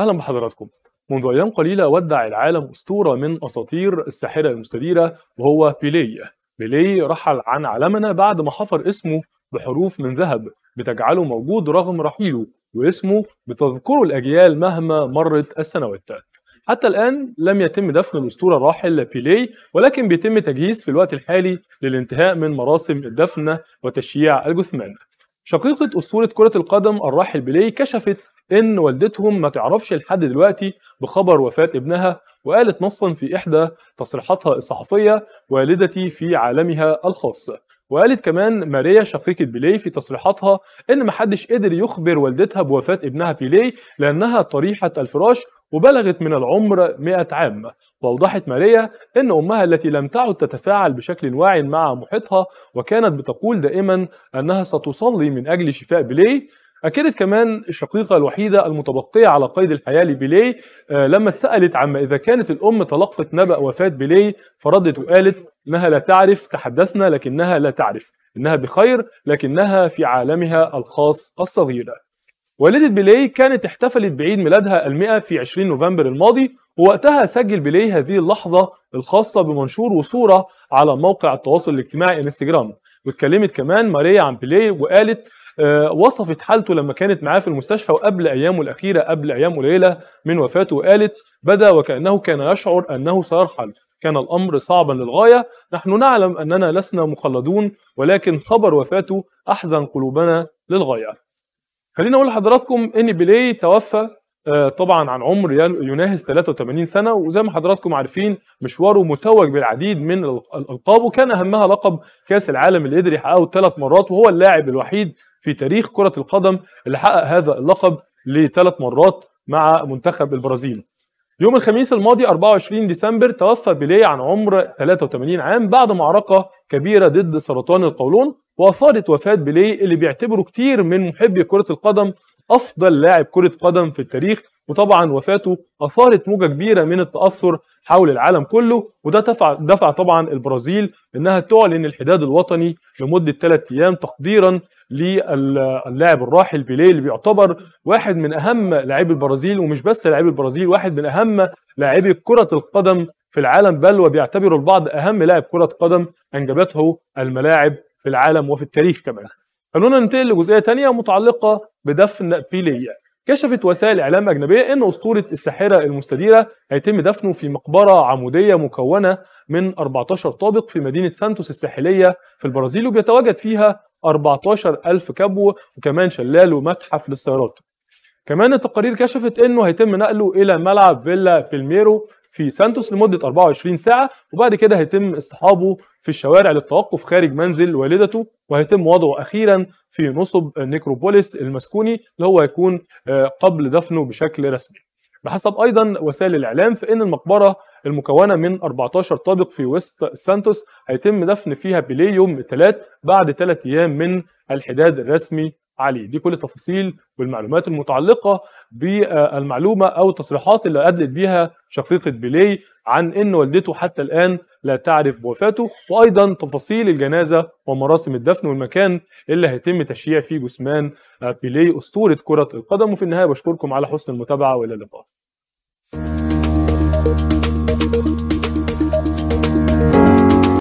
أهلا بحضراتكم منذ أيام قليلة ودع العالم أسطورة من أساطير الساحرة المستديرة وهو بيلي بيلي رحل عن عالمنا بعد ما حفر اسمه بحروف من ذهب بتجعله موجود رغم رحيله واسمه بتذكره الأجيال مهما مرت السنوات حتى الآن لم يتم دفن الأسطورة الراحل بيلي ولكن بيتم تجهيز في الوقت الحالي للانتهاء من مراسم الدفن وتشييع الجثمان شقيقة أسطورة كرة القدم الراحل بيلي كشفت إن والدتهم ما تعرفش لحد دلوقتي بخبر وفاة ابنها وقالت نصا في إحدى تصريحاتها الصحفية والدتي في عالمها الخاص وقالت كمان ماريا شقيقة بيلي في تصريحاتها إن محدش قدر يخبر والدتها بوفاة ابنها بيلي لأنها طريحة الفراش وبلغت من العمر 100 عام وأوضحت ماريا أن أمها التي لم تعد تتفاعل بشكل واع مع محيطها وكانت بتقول دائما أنها ستصلي من أجل شفاء بيلي أكدت كمان الشقيقة الوحيدة المتبقية على قيد الحياة لبيلي آه، لما اتسألت عما إذا كانت الأم تلقت نبأ وفاة بيلي فردت وقالت إنها لا تعرف تحدثنا لكنها لا تعرف إنها بخير لكنها في عالمها الخاص الصغيرة والدة بيلي كانت احتفلت بعيد ميلادها المئة في 20 نوفمبر الماضي ووقتها سجل بيلي هذه اللحظة الخاصة بمنشور وصورة على موقع التواصل الاجتماعي انستجرام واتكلمت كمان ماريا عن بيلي وقالت آه، وصفت حالته لما كانت معاه في المستشفى وقبل ايامه الاخيره قبل ايام قليله من وفاته وقالت بدا وكانه كان يشعر انه سيرحل كان الامر صعبا للغايه نحن نعلم اننا لسنا مخلدون ولكن خبر وفاته احزن قلوبنا للغايه خليني اقول لحضراتكم ان بيلي توفى آه، طبعا عن عمر يناهز 83 سنه وزي ما حضراتكم عارفين مشواره متوج بالعديد من الالقاب وكان اهمها لقب كاس العالم اللي قدر يحققه ثلاث مرات وهو اللاعب الوحيد في تاريخ كرة القدم اللي حقق هذا اللقب لثلاث مرات مع منتخب البرازيل يوم الخميس الماضي 24 ديسمبر توفى بيليه عن عمر 83 عام بعد معركة كبيرة ضد سرطان القولون وأثارت وفاة بيليه اللي بيعتبره كتير من محبي كرة القدم أفضل لاعب كرة قدم في التاريخ وطبعا وفاته اثارت موجه كبيره من التاثر حول العالم كله وده دفع دفع طبعا البرازيل انها تعلن الحداد الوطني لمده ثلاث ايام تقديرا للاعب الراحل بيليه اللي بيعتبر واحد من اهم لاعبي البرازيل ومش بس لاعبي البرازيل واحد من اهم لاعبي كره القدم في العالم بل وبيعتبره البعض اهم لاعب كره قدم انجبته الملاعب في العالم وفي التاريخ كمان خلونا ننتقل لجزئيه ثانيه متعلقه بدفن بيليه كشفت وسائل إعلام أجنبية أن أسطورة الساحرة المستديرة هيتم دفنه في مقبرة عمودية مكونة من 14 طابق في مدينة سانتوس الساحلية في البرازيل وبيتواجد فيها 14 ألف كبو وكمان شلال ومتحف للسيارات كمان التقارير كشفت أنه هيتم نقله إلى ملعب فيلا بالميرو في سانتوس لمدة 24 ساعة وبعد كده هيتم اصطحابه في الشوارع للتوقف خارج منزل والدته وهيتم وضعه أخيرا في نصب نيكروبوليس المسكوني اللي هو يكون آه، قبل دفنه بشكل رسمي بحسب أيضا وسائل الإعلام فإن المقبرة المكونة من 14 طابق في ويست سانتوس هيتم دفن فيها بيلي يوم الثلاث بعد ثلاث أيام من الحداد الرسمي عليه دي كل التفاصيل والمعلومات المتعلقة بالمعلومة أو التصريحات اللي أدلت بيها شقيقة بيلي عن إن والدته حتى الآن لا تعرف بوفاته وايضا تفاصيل الجنازه ومراسم الدفن والمكان اللي هيتم تشييع فيه جثمان بيليه اسطوره كره القدم وفي النهايه بشكركم على حسن المتابعه والى اللقاء